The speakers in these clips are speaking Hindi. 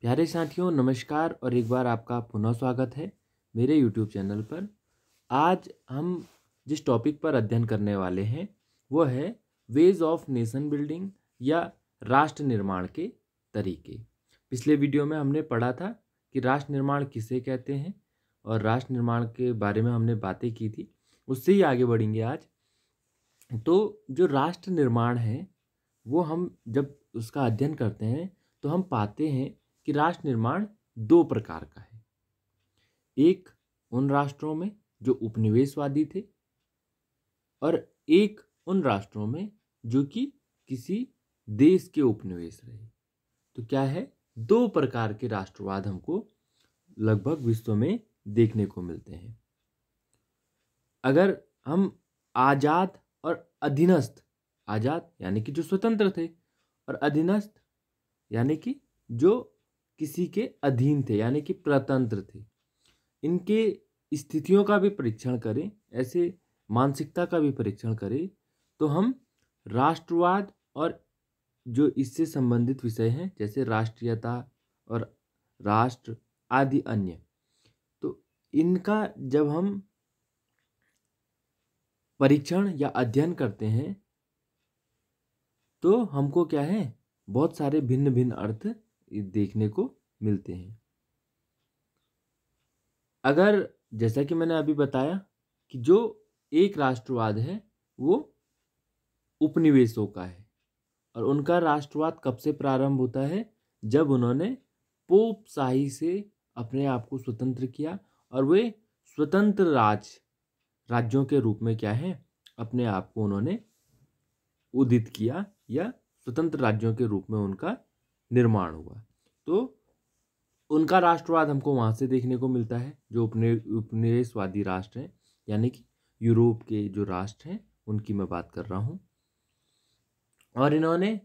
प्यारे साथियों नमस्कार और एक बार आपका पुनः स्वागत है मेरे यूट्यूब चैनल पर आज हम जिस टॉपिक पर अध्ययन करने वाले हैं वो है वेज ऑफ नेशन बिल्डिंग या राष्ट्र निर्माण के तरीके पिछले वीडियो में हमने पढ़ा था कि राष्ट्र निर्माण किसे कहते हैं और राष्ट्र निर्माण के बारे में हमने बातें की थी उससे ही आगे बढ़ेंगे आज तो जो राष्ट्र निर्माण है वो हम जब उसका अध्ययन करते हैं तो हम पाते हैं कि राष्ट्र निर्माण दो प्रकार का है एक उन राष्ट्रों में जो उपनिवेशवादी थे और एक उन राष्ट्रों में जो कि किसी देश के उपनिवेश रहे तो क्या है दो प्रकार के राष्ट्रवाद हमको लगभग विश्व में देखने को मिलते हैं अगर हम आज़ाद और अधीनस्थ आज़ाद यानी कि जो स्वतंत्र थे और अधीनस्थ यानी कि जो किसी के अधीन थे यानी कि प्रतंत्र थे इनके स्थितियों का भी परीक्षण करें ऐसे मानसिकता का भी परीक्षण करें तो हम राष्ट्रवाद और जो इससे संबंधित विषय हैं जैसे राष्ट्रीयता और राष्ट्र आदि अन्य तो इनका जब हम परीक्षण या अध्ययन करते हैं तो हमको क्या है बहुत सारे भिन्न भिन्न अर्थ देखने को मिलते हैं अगर जैसा कि मैंने अभी बताया कि जो एक राष्ट्रवाद है वो उपनिवेशों का है और उनका राष्ट्रवाद कब से प्रारंभ होता है जब उन्होंने पोप शाही से अपने आप को स्वतंत्र किया और वे स्वतंत्र राज राज्यों के रूप में क्या है अपने आप को उन्होंने उदित किया या स्वतंत्र राज्यों के रूप में उनका निर्माण हुआ तो उनका राष्ट्रवाद हमको वहाँ से देखने को मिलता है जो उपने उपनिवेशवादी राष्ट्र हैं यानी कि यूरोप के जो राष्ट्र हैं उनकी मैं बात कर रहा हूँ और इन्होंने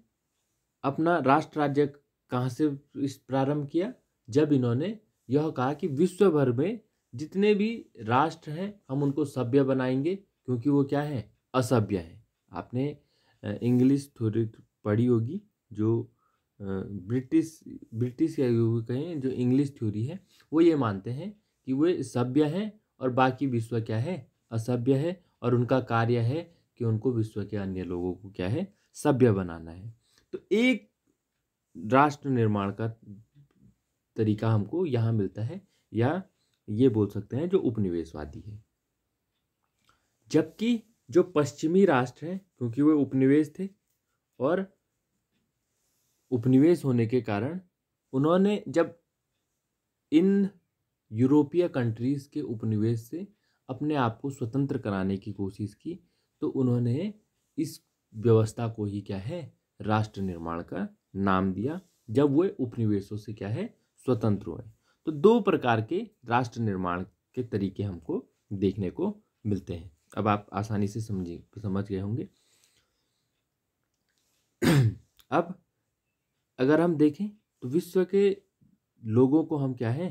अपना राष्ट्र राज्य कहाँ से इस प्रारंभ किया जब इन्होंने यह कहा कि विश्व भर में जितने भी राष्ट्र हैं हम उनको सभ्य बनाएंगे क्योंकि वो क्या है असभ्य हैं आपने इंग्लिश थोड़ी पढ़ी होगी जो ब्रिटिश ब्रिटिश या यू कहें जो इंग्लिश थ्योरी है वो ये मानते हैं कि वे सभ्य हैं और बाकी विश्व क्या है असभ्य है और उनका कार्य है कि उनको विश्व के अन्य लोगों को क्या है सभ्य बनाना है तो एक राष्ट्र निर्माण का तरीका हमको यहाँ मिलता है या ये बोल सकते हैं जो उपनिवेशवादी है जबकि जो पश्चिमी राष्ट्र हैं क्योंकि वे उपनिवेश थे और उपनिवेश होने के कारण उन्होंने जब इन यूरोपीय कंट्रीज़ के उपनिवेश से अपने आप को स्वतंत्र कराने की कोशिश की तो उन्होंने इस व्यवस्था को ही क्या है राष्ट्र निर्माण का नाम दिया जब वे उपनिवेशों से क्या है स्वतंत्र हुए तो दो प्रकार के राष्ट्र निर्माण के तरीके हमको देखने को मिलते हैं अब आप आसानी से समझिए समझ गए होंगे अब अगर हम देखें तो विश्व के लोगों को हम क्या है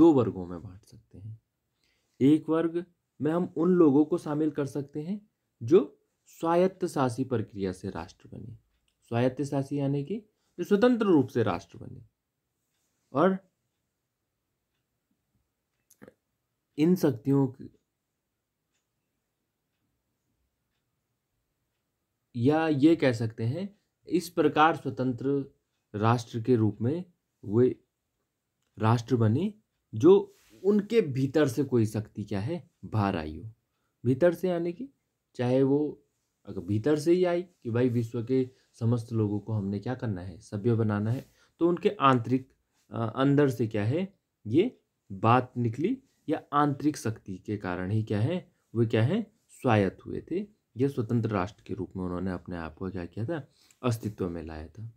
दो वर्गों में बांट सकते हैं एक वर्ग में हम उन लोगों को शामिल कर सकते हैं जो स्वायत्त शासी प्रक्रिया से राष्ट्र बने स्वायत्त शासी यानी कि जो स्वतंत्र रूप से राष्ट्र बने और इन शक्तियों या ये कह सकते हैं इस प्रकार स्वतंत्र राष्ट्र के रूप में वे राष्ट्र बने जो उनके भीतर से कोई शक्ति क्या है बाहर आई हो भीतर से आने की चाहे वो अगर भीतर से ही आई कि भाई विश्व के समस्त लोगों को हमने क्या करना है सभ्य बनाना है तो उनके आंतरिक अंदर से क्या है ये बात निकली या आंतरिक शक्ति के कारण ही क्या है वे क्या है स्वायत्त हुए थे यह स्वतंत्र राष्ट्र के रूप में उन्होंने अपने आप को क्या किया था अस्तित्व में लाया था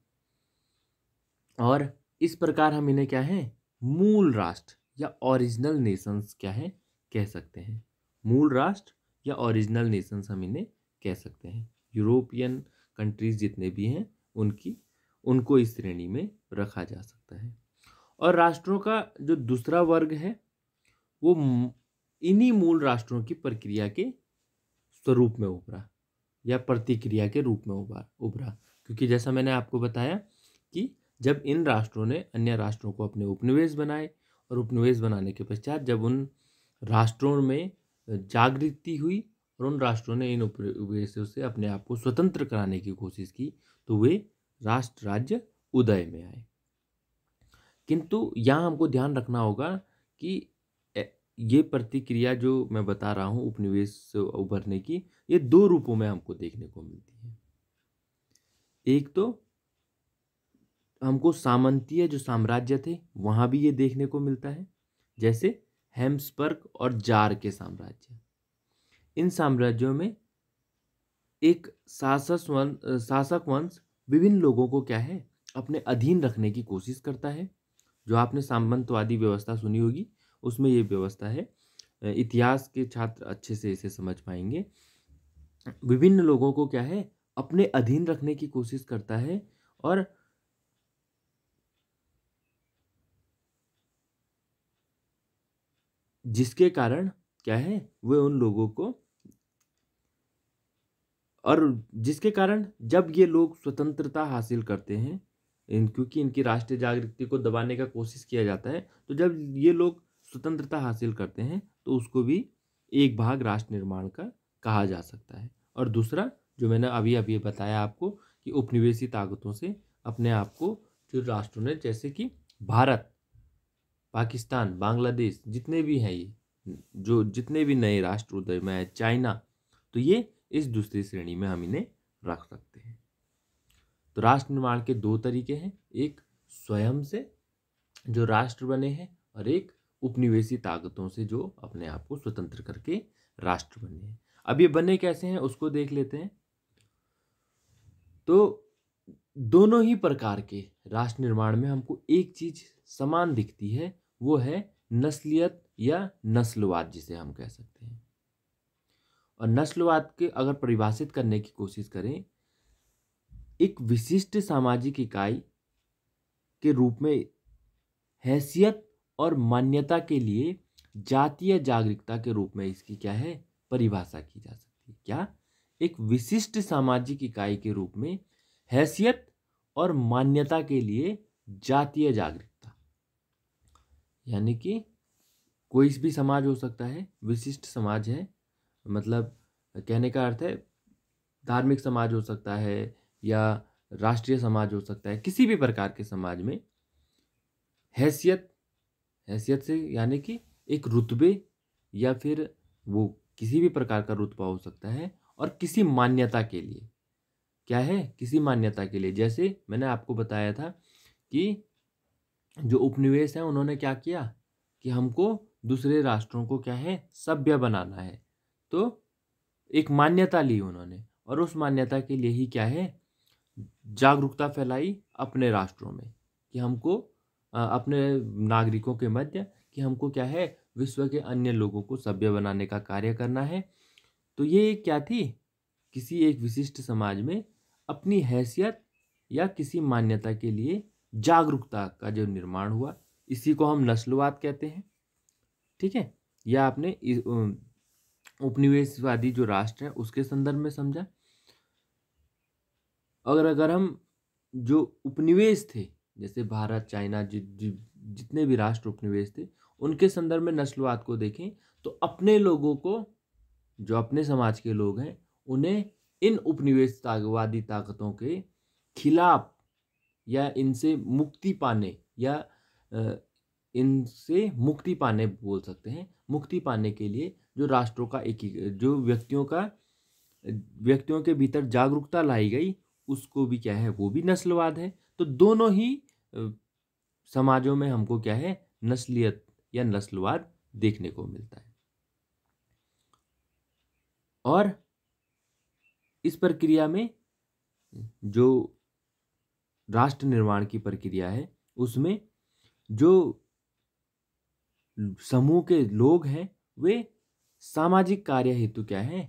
और इस प्रकार हम इन्हें क्या है मूल राष्ट्र या ओरिजिनल नेशंस क्या है कह सकते हैं मूल राष्ट्र या ओरिजिनल नेशंस हम इन्हें कह सकते हैं यूरोपियन कंट्रीज जितने भी हैं उनकी उनको इस श्रेणी में रखा जा सकता है और राष्ट्रों का जो दूसरा वर्ग है वो इन्हीं मूल राष्ट्रों की प्रक्रिया के स्वरूप में उभरा या प्रतिक्रिया के रूप में उभरा उभरा क्योंकि जैसा मैंने आपको बताया कि जब इन राष्ट्रों ने अन्य राष्ट्रों को अपने उपनिवेश बनाए और उपनिवेश बनाने के पश्चात जब उन राष्ट्रों में जागृति हुई और उन राष्ट्रों ने इन उपनिवेशों से अपने आप को स्वतंत्र कराने की कोशिश की तो वे राष्ट्र राज्य उदय में आए किंतु यहाँ हमको ध्यान रखना होगा कि ये प्रतिक्रिया जो मैं बता रहा हूँ उपनिवेश उभरने की ये दो रूपों में हमको देखने को मिलती है एक तो हमको सामंतीय जो साम्राज्य थे वहाँ भी ये देखने को मिलता है जैसे हेम्सबर्ग और जार के साम्राज्य इन साम्राज्यों में एक शासक वंश शासक वंश विभिन्न लोगों को क्या है अपने अधीन रखने की कोशिश करता है जो आपने सामंतवादी व्यवस्था सुनी होगी उसमें ये व्यवस्था है इतिहास के छात्र अच्छे से इसे समझ पाएंगे विभिन्न लोगों को क्या है अपने अधीन रखने की कोशिश करता है और जिसके कारण क्या है वे उन लोगों को और जिसके कारण जब ये लोग स्वतंत्रता हासिल करते हैं इन क्योंकि इनकी राष्ट्रीय जागृति को दबाने का कोशिश किया जाता है तो जब ये लोग स्वतंत्रता हासिल करते हैं तो उसको भी एक भाग राष्ट्र निर्माण का कहा जा सकता है और दूसरा जो मैंने अभी अभी बताया आपको कि उपनिवेशी ताकतों से अपने आप को जो राष्ट्रों ने जैसे कि भारत पाकिस्तान बांग्लादेश जितने भी हैं ये जो जितने भी नए राष्ट्र उदय में है चाइना तो ये इस दूसरी श्रेणी में हम इन्हें रख सकते हैं तो राष्ट्र निर्माण के दो तरीके हैं एक स्वयं से जो राष्ट्र बने हैं और एक उपनिवेशी ताकतों से जो अपने आप को स्वतंत्र करके राष्ट्र बने हैं अब ये बने कैसे हैं उसको देख लेते हैं तो दोनों ही प्रकार के राष्ट्र निर्माण में हमको एक चीज समान दिखती है वो है नस्लियत या नस्लवाद जिसे हम कह सकते हैं और नस्लवाद के अगर परिभाषित करने की कोशिश करें एक विशिष्ट सामाजिक इकाई के रूप में हैसियत और मान्यता के लिए जातीय जागरूकता के रूप में इसकी क्या है परिभाषा की जा सकती है क्या एक विशिष्ट सामाजिक इकाई के रूप में हैसियत और मान्यता के लिए जातीय जागरूकता यानी कि कोई भी समाज हो सकता है विशिष्ट समाज है मतलब कहने का अर्थ है धार्मिक समाज हो सकता है या राष्ट्रीय समाज हो सकता है किसी भी प्रकार के समाज में हैसियत हैसियत से यानी कि एक रुतबे या फिर वो किसी भी प्रकार का रुतबा हो सकता है और किसी मान्यता के लिए क्या है किसी मान्यता के लिए जैसे मैंने आपको बताया था कि जो उपनिवेश हैं उन्होंने क्या किया कि हमको दूसरे राष्ट्रों को क्या है सभ्य बनाना है तो एक मान्यता ली उन्होंने और उस मान्यता के लिए ही क्या है जागरूकता फैलाई अपने राष्ट्रों में कि हमको अपने नागरिकों के मध्य कि हमको क्या है विश्व के अन्य लोगों को सभ्य बनाने का कार्य करना है तो ये क्या थी किसी एक विशिष्ट समाज में अपनी हैसियत या किसी मान्यता के लिए जागरूकता का जो निर्माण हुआ इसी को हम नस्लवाद कहते हैं ठीक है या आपने उपनिवेशवादी जो राष्ट्र है उसके संदर्भ में समझा अगर अगर हम जो उपनिवेश थे जैसे भारत चाइना जि, जि, जितने भी राष्ट्र उपनिवेश थे उनके संदर्भ में नस्लवाद को देखें तो अपने लोगों को जो अपने समाज के लोग हैं उन्हें इन उपनिवेशवादी ताकतों के खिलाफ या इनसे मुक्ति पाने या इनसे मुक्ति पाने बोल सकते हैं मुक्ति पाने के लिए जो राष्ट्रों का एक जो व्यक्तियों का व्यक्तियों के भीतर जागरूकता लाई गई उसको भी क्या है वो भी नस्लवाद है तो दोनों ही समाजों में हमको क्या है नस्लियत या नस्लवाद देखने को मिलता है और इस प्रक्रिया में जो राष्ट्र निर्माण की प्रक्रिया है उसमें जो समूह के लोग हैं वे सामाजिक कार्य हेतु क्या है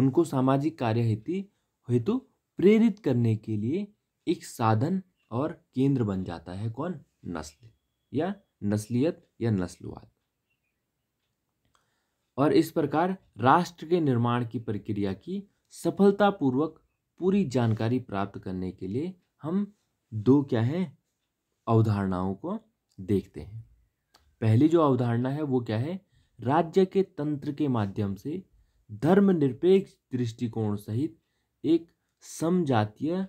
उनको सामाजिक कार्य हेतु हेतु प्रेरित करने के लिए एक साधन और केंद्र बन जाता है कौन नस्ल या नस्लियत या नस्लवाद और इस प्रकार राष्ट्र के निर्माण की प्रक्रिया की सफलतापूर्वक पूरी जानकारी प्राप्त करने के लिए हम दो क्या है अवधारणाओं को देखते हैं पहली जो अवधारणा है वो क्या है राज्य के तंत्र के माध्यम से धर्मनिरपेक्ष दृष्टिकोण सहित एक समजातीय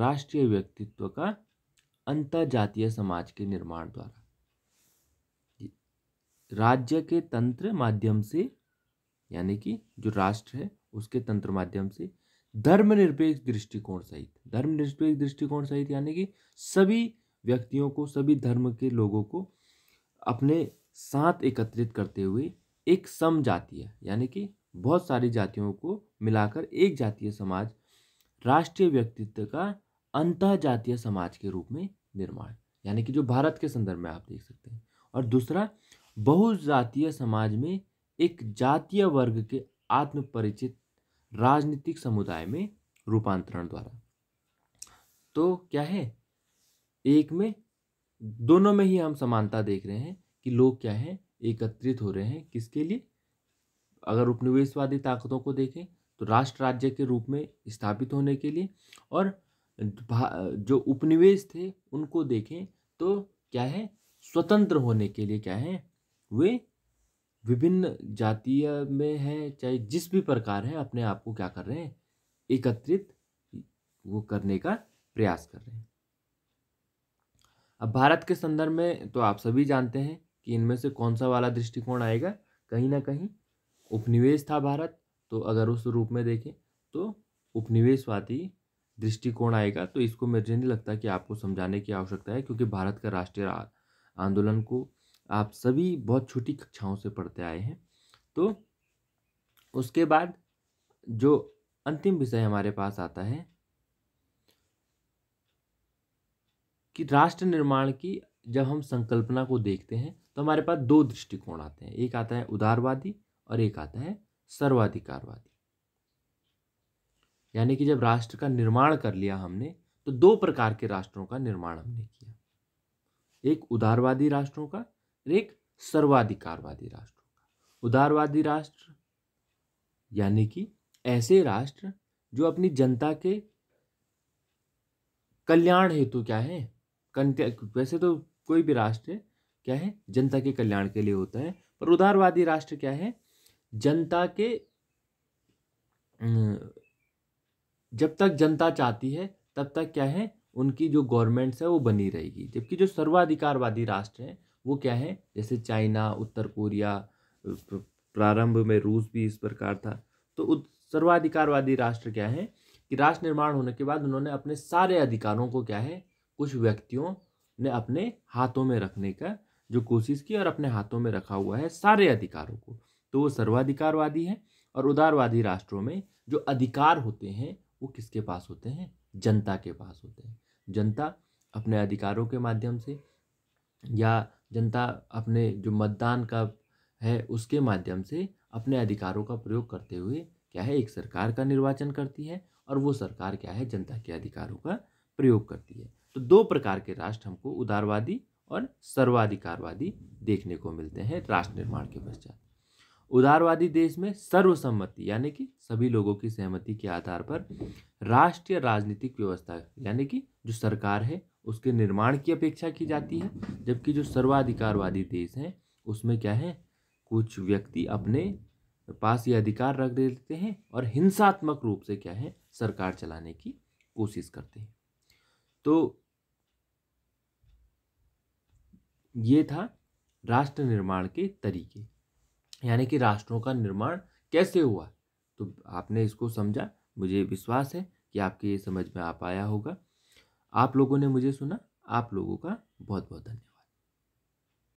राष्ट्रीय व्यक्तित्व का अंतर्जातीय समाज के निर्माण द्वारा राज्य के तंत्र माध्यम से यानी कि जो राष्ट्र है उसके तंत्र माध्यम से धर्मनिरपेक्ष दृष्टिकोण सहित धर्मनिरपेक्ष दृष्टिकोण सहित यानी कि सभी व्यक्तियों को सभी धर्म के लोगों को अपने साथ एकत्रित करते हुए एक जातीय यानी कि बहुत सारी जातियों को मिलाकर एक जातीय समाज राष्ट्रीय व्यक्तित्व का अंत जातीय समाज के रूप में निर्माण यानी कि जो भारत के संदर्भ में आप देख सकते हैं और दूसरा बहुजातीय समाज में एक जातीय वर्ग के आत्मपरिचित राजनीतिक समुदाय में रूपांतरण द्वारा तो क्या है एक में दोनों में ही हम समानता देख रहे हैं कि लोग क्या है एकत्रित हो रहे हैं किसके लिए अगर उपनिवेशवादी ताकतों को देखें तो राष्ट्र राज्य के रूप में स्थापित होने के लिए और जो उपनिवेश थे उनको देखें तो क्या है स्वतंत्र होने के लिए क्या है वे विभिन्न जातीय में है चाहे जिस भी प्रकार है अपने आप को क्या कर रहे हैं एकत्रित वो करने का प्रयास कर रहे हैं अब भारत के संदर्भ में तो आप सभी जानते हैं कि इनमें से कौन सा वाला दृष्टिकोण आएगा कहीं ना कहीं उपनिवेश था भारत तो अगर उस रूप में देखें तो उपनिवेशवादी दृष्टिकोण आएगा तो इसको मुझे नहीं लगता कि आपको समझाने की आवश्यकता है क्योंकि भारत का राष्ट्रीय आंदोलन को आप सभी बहुत छोटी कक्षाओं से पढ़ते आए हैं तो उसके बाद जो अंतिम विषय हमारे पास आता है कि राष्ट्र निर्माण की जब हम संकल्पना को देखते हैं तो हमारे पास दो दृष्टिकोण आते हैं एक आता है उदारवादी और एक आता है सर्वाधिकारवादी यानी कि जब राष्ट्र का निर्माण कर लिया हमने तो दो प्रकार के राष्ट्रों का निर्माण हमने किया एक उदारवादी राष्ट्रों का और एक सर्वाधिकारवादी राष्ट्र होगा उदारवादी राष्ट्र यानी कि ऐसे राष्ट्र जो अपनी जनता के कल्याण हेतु क्या है वैसे तो कोई भी राष्ट्र क्या है जनता के कल्याण के लिए होता है पर उदारवादी राष्ट्र क्या है जनता के जब तक जनता चाहती है तब तक क्या है उनकी जो गवर्नमेंट्स है वो बनी रहेगी जबकि जो सर्वाधिकारवादी राष्ट्र हैं वो क्या है जैसे चाइना उत्तर कोरिया प्रारंभ में रूस भी इस प्रकार था तो सर्वाधिकारवादी राष्ट्र क्या है कि राष्ट्र निर्माण होने के बाद उन्होंने अपने सारे अधिकारों को क्या है कुछ व्यक्तियों ने अपने हाथों में रखने का जो कोशिश की और अपने हाथों में रखा हुआ है सारे अधिकारों को तो वो सर्वाधिकारवादी है और उदारवादी राष्ट्रों में जो अधिकार होते हैं वो किसके पास होते हैं जनता के पास होते हैं जनता अपने अधिकारों के माध्यम से या जनता अपने जो मतदान का है उसके माध्यम से अपने अधिकारों का प्रयोग करते हुए क्या है एक सरकार का निर्वाचन करती है और वो सरकार क्या है जनता के अधिकारों का प्रयोग करती है तो दो प्रकार के राष्ट्र हमको उदारवादी और सर्वाधिकारवादी देखने को मिलते हैं राष्ट्र निर्माण के पश्चात उदारवादी देश में सर्वसम्मति यानी कि सभी लोगों की सहमति के आधार पर राष्ट्रीय राजनीतिक व्यवस्था यानी कि जो सरकार है उसके निर्माण की अपेक्षा की जाती है जबकि जो सर्वाधिकारवादी देश हैं उसमें क्या है कुछ व्यक्ति अपने पास ये अधिकार रख देते हैं और हिंसात्मक रूप से क्या है सरकार चलाने की कोशिश करते हैं तो ये था राष्ट्र निर्माण के तरीके यानी कि राष्ट्रों का निर्माण कैसे हुआ तो आपने इसको समझा मुझे विश्वास है कि आपके ये समझ में आ पाया होगा आप लोगों ने मुझे सुना आप लोगों का बहुत बहुत धन्यवाद